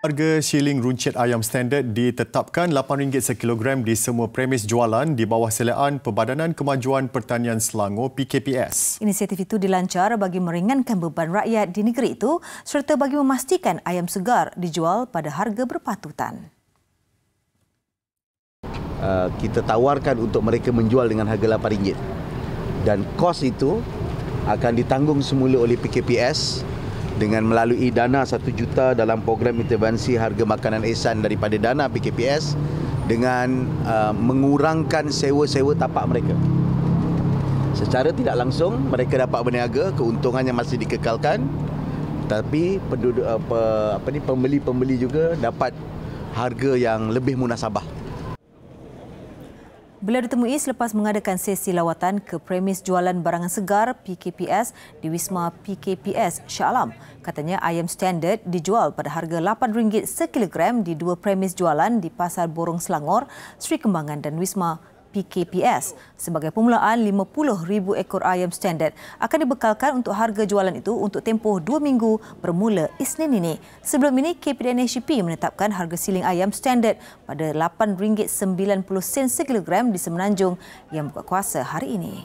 Harga shilling runcit ayam standard ditetapkan RM8 sekilogram di semua premis jualan di bawah selean perbadanan Kemajuan Pertanian Selangor PKPS. Inisiatif itu dilancar bagi meringankan beban rakyat di negeri itu serta bagi memastikan ayam segar dijual pada harga berpatutan. Eh, kita tawarkan untuk mereka menjual dengan harga RM8 dan kos itu akan ditanggung semula oleh PKPS dengan melalui dana 1 juta dalam program intervensi harga makanan ihsan daripada dana PKPS dengan uh, mengurangkan sewa-sewa tapak mereka. Secara tidak langsung mereka dapat berniaga, keuntungannya masih dikekalkan tapi penduduk apa uh, apa ni pembeli-pembeli juga dapat harga yang lebih munasabah. Beliau ditemui selepas mengadakan sesi lawatan ke premis jualan barangan segar PKPS di Wisma PKPS Shah Alam. Katanya ayam standard dijual pada harga RM8 sekilogram di dua premis jualan di Pasar Borong Selangor, Sri Kembangan dan Wisma PKPS. Sebagai permulaan, 50,000 ekor ayam standard akan dibekalkan untuk harga jualan itu untuk tempoh 2 minggu bermula Isnin ini. Sebelum ini, KPDNHP menetapkan harga siling ayam standard pada RM8.90 sekilogram di Semenanjung yang buka kuasa hari ini.